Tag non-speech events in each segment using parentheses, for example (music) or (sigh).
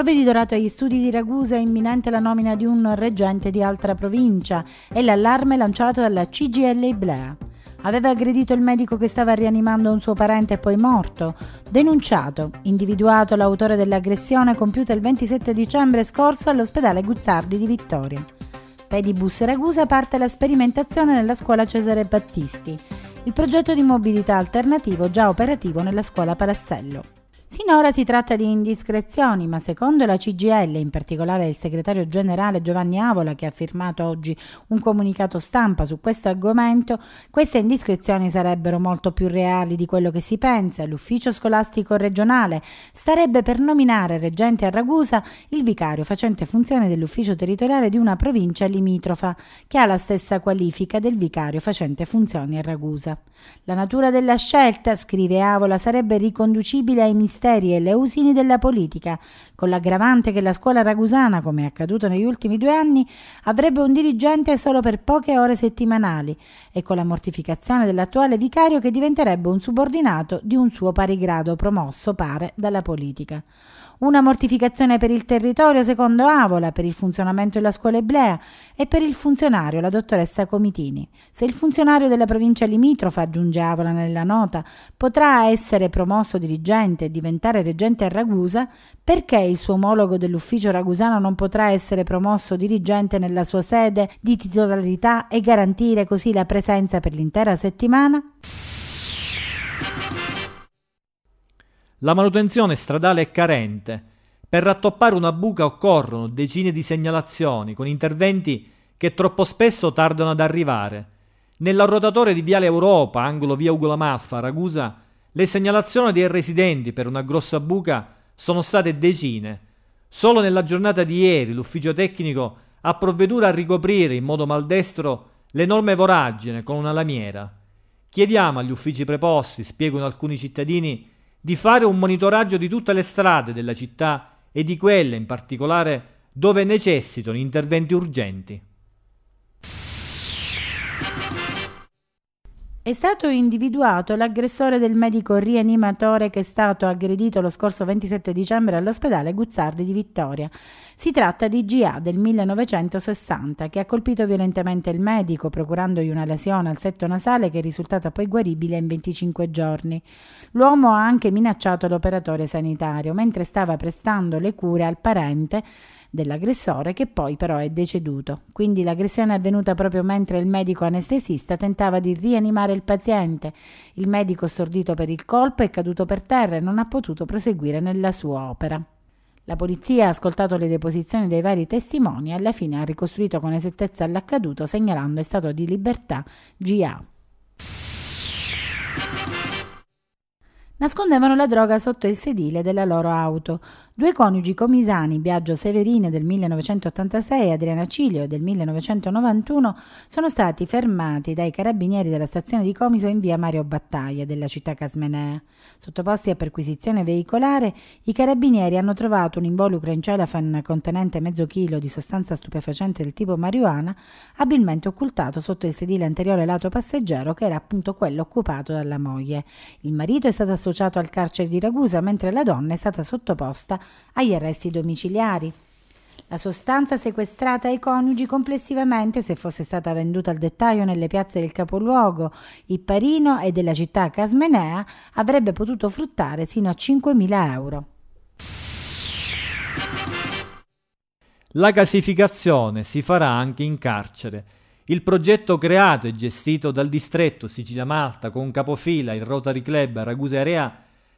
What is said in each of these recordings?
Provveditorato agli studi di Ragusa è imminente la nomina di un reggente di altra provincia e l'allarme lanciato dalla CGL Iblea. Aveva aggredito il medico che stava rianimando un suo parente e poi morto. Denunciato, individuato l'autore dell'aggressione compiuta il 27 dicembre scorso all'ospedale Guzzardi di Vittoria. Pedibus Ragusa parte la sperimentazione nella scuola Cesare Battisti, il progetto di mobilità alternativo già operativo nella scuola Palazzello. Sinora si tratta di indiscrezioni, ma secondo la CGL, in particolare il segretario generale Giovanni Avola, che ha firmato oggi un comunicato stampa su questo argomento, queste indiscrezioni sarebbero molto più reali di quello che si pensa. L'ufficio scolastico regionale starebbe per nominare reggente a Ragusa il vicario facente funzione dell'ufficio territoriale di una provincia limitrofa, che ha la stessa qualifica del vicario facente funzioni a Ragusa. La natura della scelta, scrive Avola, sarebbe riconducibile ai misteri ministeri e le usini della politica, con l'aggravante che la scuola ragusana, come è accaduto negli ultimi due anni, avrebbe un dirigente solo per poche ore settimanali e con la mortificazione dell'attuale vicario che diventerebbe un subordinato di un suo pari grado promosso, pare, dalla politica una mortificazione per il territorio secondo Avola, per il funzionamento della scuola eblea e per il funzionario, la dottoressa Comitini. Se il funzionario della provincia limitrofa, aggiunge Avola nella nota, potrà essere promosso dirigente e diventare diventare reggente a Ragusa, perché il suo omologo dell'ufficio ragusano non potrà essere promosso dirigente nella sua sede di titolarità e garantire così la presenza per l'intera settimana? La manutenzione stradale è carente. Per rattoppare una buca occorrono decine di segnalazioni con interventi che troppo spesso tardano ad arrivare. Nella rotatore di Viale Europa, angolo via Ugo Maffa, Ragusa, le segnalazioni dei residenti per una grossa buca sono state decine. Solo nella giornata di ieri l'ufficio tecnico ha provveduto a ricoprire in modo maldestro l'enorme voragine con una lamiera. Chiediamo agli uffici preposti, spiegano alcuni cittadini, di fare un monitoraggio di tutte le strade della città e di quelle in particolare dove necessitano interventi urgenti. È stato individuato l'aggressore del medico rianimatore che è stato aggredito lo scorso 27 dicembre all'ospedale Guzzardi di Vittoria. Si tratta di GA del 1960 che ha colpito violentemente il medico procurandogli una lesione al setto nasale che è risultata poi guaribile in 25 giorni. L'uomo ha anche minacciato l'operatore sanitario mentre stava prestando le cure al parente dell'aggressore che poi però è deceduto. Quindi l'aggressione è avvenuta proprio mentre il medico anestesista tentava di rianimare il paziente. Il medico stordito per il colpo è caduto per terra e non ha potuto proseguire nella sua opera. La polizia ha ascoltato le deposizioni dei vari testimoni e alla fine ha ricostruito con esattezza l'accaduto segnalando in stato di libertà GA. nascondevano la droga sotto il sedile della loro auto. Due coniugi comisani, Biagio Severine del 1986 e Adriana Ciglio del 1991, sono stati fermati dai carabinieri della stazione di Comiso in via Mario Battaglia della città casmenea. Sottoposti a perquisizione veicolare, i carabinieri hanno trovato un involucro in cellophane contenente mezzo chilo di sostanza stupefacente del tipo marijuana, abilmente occultato sotto il sedile anteriore lato passeggero che era appunto quello occupato dalla moglie. Il marito è stato assolto associato al carcere di Ragusa, mentre la donna è stata sottoposta agli arresti domiciliari. La sostanza sequestrata ai coniugi complessivamente, se fosse stata venduta al dettaglio nelle piazze del capoluogo Ipparino e della città Casmenea, avrebbe potuto fruttare sino a 5.000 euro. La gasificazione si farà anche in carcere. Il progetto creato e gestito dal distretto Sicilia-Malta con capofila il Rotary Club Ragusa Area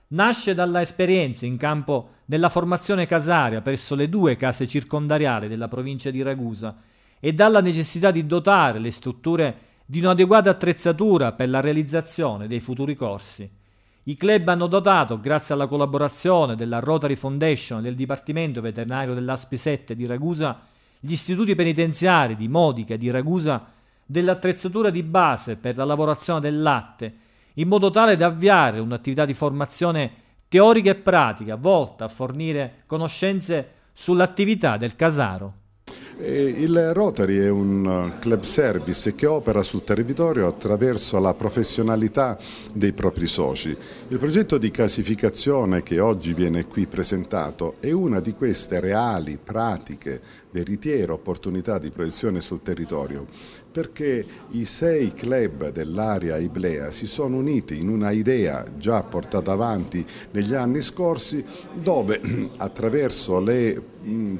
nasce dalla esperienza in campo della formazione casaria presso le due case circondariali della provincia di Ragusa e dalla necessità di dotare le strutture di un'adeguata attrezzatura per la realizzazione dei futuri corsi. I club hanno dotato, grazie alla collaborazione della Rotary Foundation e del Dipartimento Veterinario dell'ASPI 7 di Ragusa, gli istituti penitenziari di Modica e di Ragusa dell'attrezzatura di base per la lavorazione del latte, in modo tale da avviare un'attività di formazione teorica e pratica volta a fornire conoscenze sull'attività del casaro. Eh, il Rotary è un eh, club service che opera sul territorio attraverso la professionalità dei propri soci. Il progetto di casificazione che oggi viene qui presentato è una di queste reali, pratiche, veritiere opportunità di proiezione sul territorio perché i sei club dell'area Iblea si sono uniti in una idea già portata avanti negli anni scorsi dove (clears throat) attraverso le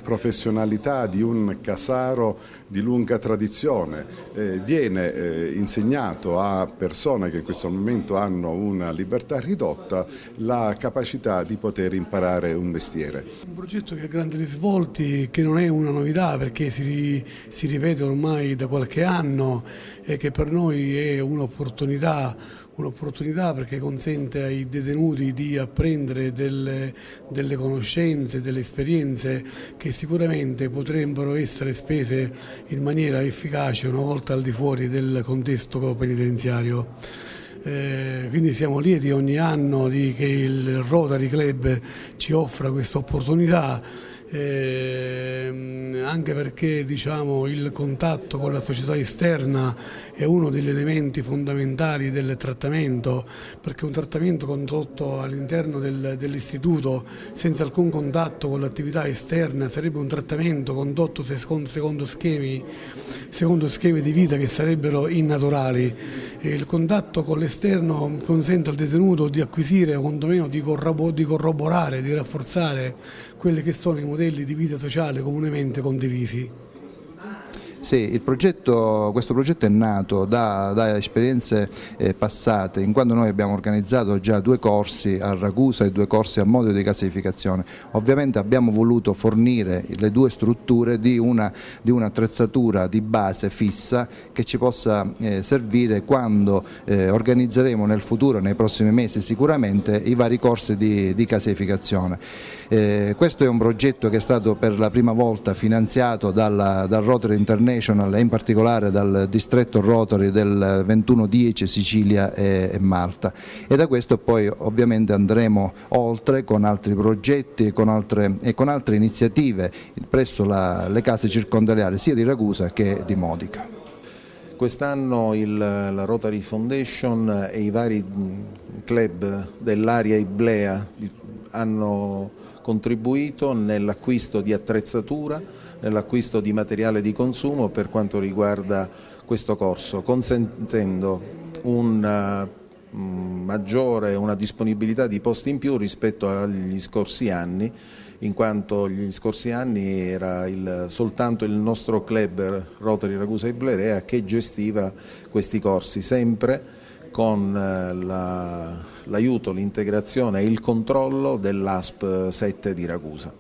professionalità di un Casaro di lunga tradizione. Eh, viene eh, insegnato a persone che in questo momento hanno una libertà ridotta la capacità di poter imparare un mestiere. Un progetto che ha grandi risvolti, che non è una novità perché si, si ripete ormai da qualche anno e che per noi è un'opportunità un'opportunità perché consente ai detenuti di apprendere delle, delle, conoscenze, delle esperienze che sicuramente potrebbero essere spese in maniera efficace una volta al di fuori del contesto penitenziario. Eh, quindi siamo lieti ogni anno di, che il Rotary Club ci offra questa opportunità eh, anche perché diciamo, il contatto con la società esterna è uno degli elementi fondamentali del trattamento, perché un trattamento condotto all'interno del, dell'istituto senza alcun contatto con l'attività esterna sarebbe un trattamento condotto secondo, secondo, schemi, secondo schemi di vita che sarebbero innaturali. E il contatto con l'esterno consente al detenuto di acquisire, o quantomeno di corroborare, di rafforzare quelle che sono i modelli modelli di vita sociale comunemente condivisi. Sì, progetto, questo progetto è nato da, da esperienze eh, passate, in quanto noi abbiamo organizzato già due corsi a Ragusa e due corsi a Modio di gasificazione. Ovviamente abbiamo voluto fornire le due strutture di un'attrezzatura di, un di base fissa che ci possa eh, servire quando eh, organizzeremo nel futuro, nei prossimi mesi sicuramente, i vari corsi di, di gasificazione. Eh, questo è un progetto che è stato per la prima volta finanziato dalla, dal Rotary Internet International e in particolare dal distretto Rotary del 2110 Sicilia e, Malta e da questo poi ovviamente andremo oltre con altri progetti e con altre, e con altre iniziative presso la, le case circondariali sia di Ragusa che di Modica. Quest'anno la Rotary Foundation e i vari club dell'area Iblea hanno contribuito nell'acquisto di attrezzatura nell'acquisto di materiale di consumo per quanto riguarda questo corso, consentendo una eh, mm, maggiore, una disponibilità di posti in più rispetto agli scorsi anni, in quanto gli scorsi anni era il, soltanto il nostro club Rotary Ragusa e Blerea che gestiva questi corsi, sempre con eh, l'aiuto, la, l'integrazione e il controllo dell'ASP 7 di Ragusa.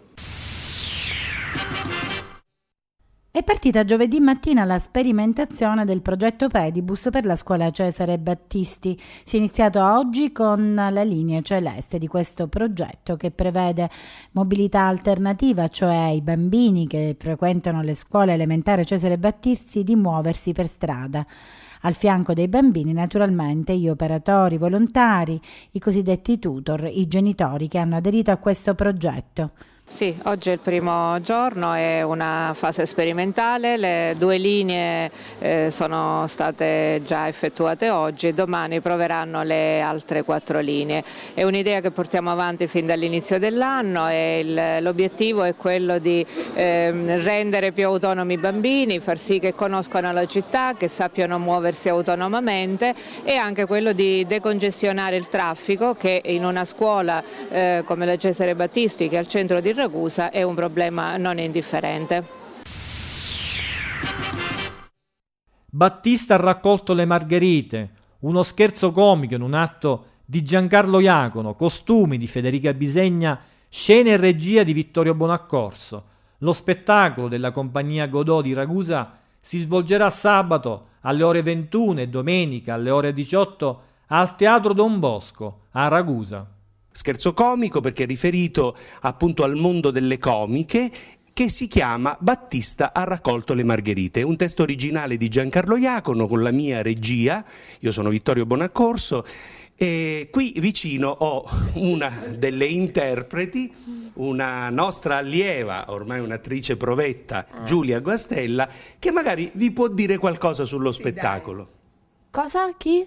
È partita giovedì mattina la sperimentazione del progetto Pedibus per la scuola Cesare Battisti. Si è iniziato oggi con la linea celeste cioè di questo progetto che prevede mobilità alternativa, cioè i bambini che frequentano le scuole elementari Cesare Battisti di muoversi per strada. Al fianco dei bambini naturalmente gli operatori i volontari, i cosiddetti tutor, i genitori che hanno aderito a questo progetto. Sì, oggi è il primo giorno, è una fase sperimentale, le due linee eh, sono state già effettuate oggi domani proveranno le altre quattro linee. È un'idea che portiamo avanti fin dall'inizio dell'anno e l'obiettivo è quello di eh, rendere più autonomi i bambini, far sì che conoscano la città, che sappiano muoversi autonomamente e anche quello di decongestionare il traffico che in una scuola eh, come la Cesare Battisti che è al centro di Roma Ragusa è un problema non indifferente. Battista ha raccolto le margherite, uno scherzo comico in un atto di Giancarlo Iacono, costumi di Federica Bisegna, scene e regia di Vittorio Bonaccorso. Lo spettacolo della compagnia Godò di Ragusa si svolgerà sabato alle ore 21 e domenica alle ore 18 al Teatro Don Bosco a Ragusa. Scherzo comico perché è riferito appunto al mondo delle comiche che si chiama Battista ha raccolto le margherite, un testo originale di Giancarlo Iacono con la mia regia, io sono Vittorio Bonaccorso e qui vicino ho una delle interpreti, una nostra allieva, ormai un'attrice provetta, ah. Giulia Guastella, che magari vi può dire qualcosa sullo spettacolo. Cosa? Chi?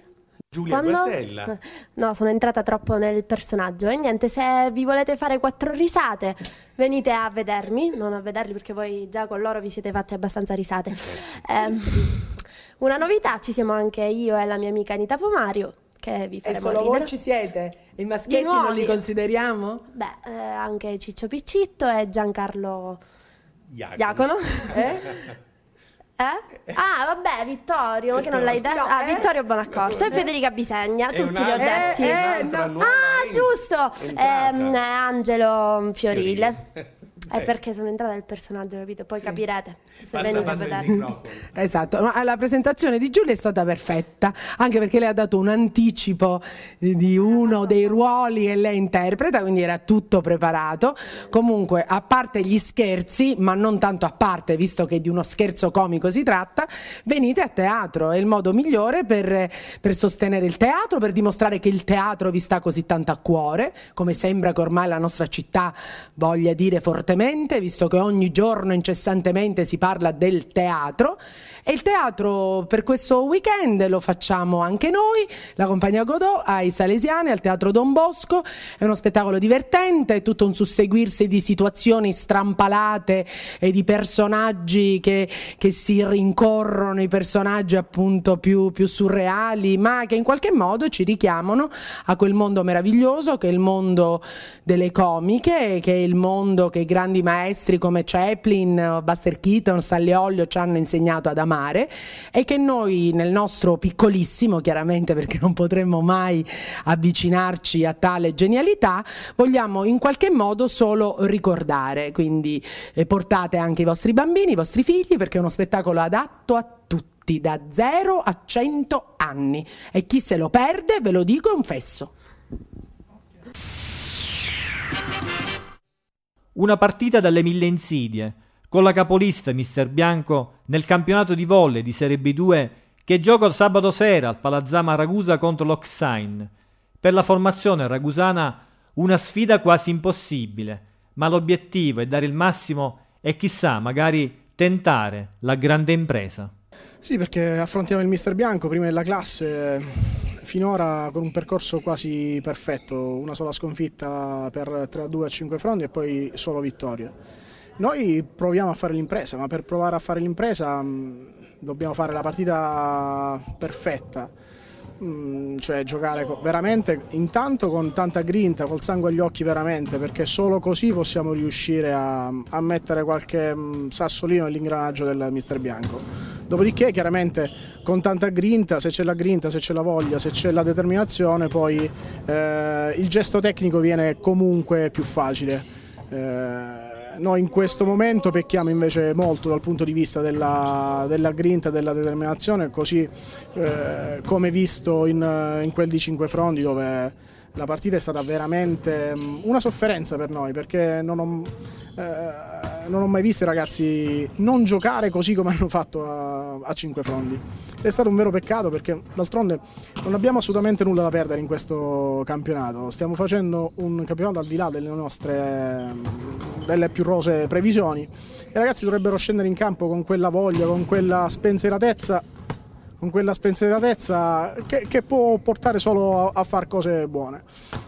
Giulia Quando... Guastella. No, sono entrata troppo nel personaggio. E niente, se vi volete fare quattro risate, venite a vedermi. Non a vederli perché voi già con loro vi siete fatti abbastanza risate. Eh, una novità, ci siamo anche io e la mia amica Anita Pomario. Che vi faremo e solo ridere. voi ci siete? I maschietti non li consideriamo? Beh, eh, anche Ciccio Piccitto e Giancarlo Iacono. Iacono. Eh? (laughs) Eh? Ah, vabbè, Vittorio, che non l'hai detto. ah, eh? Vittorio Bonaccorso e Federica Bisegna, è tutti li ho detti. ah, giusto! Ehm, Angelo Fiorile. Fiorile. È eh. perché sono entrata nel personaggio, capito? Poi sì. capirete. Se passa, passa il (laughs) esatto, ma la presentazione di Giulia è stata perfetta, anche perché lei ha dato un anticipo di ah, uno dei ruoli che lei interpreta, quindi era tutto preparato. Comunque, a parte gli scherzi, ma non tanto a parte, visto che di uno scherzo comico si tratta, venite a teatro, è il modo migliore per, per sostenere il teatro, per dimostrare che il teatro vi sta così tanto a cuore, come sembra che ormai la nostra città voglia dire fortemente particolarmente, visto che ogni giorno incessantemente si parla del teatro e il teatro per questo weekend lo facciamo anche noi, la compagnia Godot ai Salesiani, al Teatro Don Bosco, è uno spettacolo divertente, è tutto un susseguirsi di situazioni strampalate e di personaggi che, che si rincorrono, i personaggi appunto più, più surreali, ma che in qualche modo ci richiamano a quel mondo meraviglioso che è il mondo delle comiche, che è il mondo che grazie grandi maestri come Chaplin, Buster Keaton, Sallioglio ci hanno insegnato ad amare e che noi nel nostro piccolissimo, chiaramente perché non potremmo mai avvicinarci a tale genialità, vogliamo in qualche modo solo ricordare. Quindi eh, portate anche i vostri bambini, i vostri figli, perché è uno spettacolo adatto a tutti, da 0 a 100 anni. E chi se lo perde, ve lo dico, è un fesso. Una partita dalle mille insidie, con la capolista Mister Bianco nel campionato di volle di Serie B2 che gioca il sabato sera al Palazzama Ragusa contro l'Oxain. Per la formazione ragusana una sfida quasi impossibile, ma l'obiettivo è dare il massimo e chissà, magari tentare la grande impresa. Sì, perché affrontiamo il mister Bianco prima della classe finora con un percorso quasi perfetto, una sola sconfitta per 3-2 a 5 fronti e poi solo vittorie. Noi proviamo a fare l'impresa, ma per provare a fare l'impresa mm, dobbiamo fare la partita perfetta, mm, cioè giocare veramente intanto con tanta grinta, col sangue agli occhi veramente, perché solo così possiamo riuscire a, a mettere qualche mm, sassolino nell'ingranaggio del mister Bianco Dopodiché chiaramente con tanta grinta, se c'è la grinta, se c'è la voglia, se c'è la determinazione, poi eh, il gesto tecnico viene comunque più facile. Eh, noi in questo momento pecchiamo invece molto dal punto di vista della, della grinta, della determinazione, così eh, come visto in, in, quel di Cinque Frondi dove la partita è stata veramente mm, una sofferenza per noi perché non ho... Eh, non ho mai visto i ragazzi non giocare così come hanno fatto a, a 5 frondi. È stato un vero peccato perché d'altronde non abbiamo assolutamente nulla da perdere in questo campionato. Stiamo facendo un campionato al di là delle nostre delle più rose previsioni. I ragazzi dovrebbero scendere in campo con quella voglia, con quella spensieratezza con quella spensieratezza che, che può portare solo a, a far cose buone.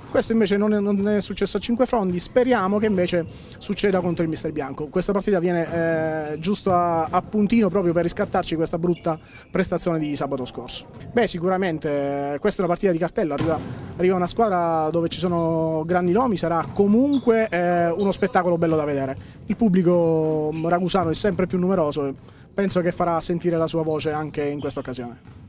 Questo invece non è, non è successo a Cinque Frondi, speriamo che invece succeda contro il mister Bianco. Questa partita viene eh, giusto a, a, puntino proprio per riscattarci questa brutta prestazione di sabato scorso. Beh sicuramente eh, questa è una partita di cartello, arriva, arriva una squadra dove ci sono grandi nomi, sarà comunque eh, uno spettacolo bello da vedere. Il pubblico ragusano è sempre più numeroso e penso che farà sentire la sua voce anche in questa occasione.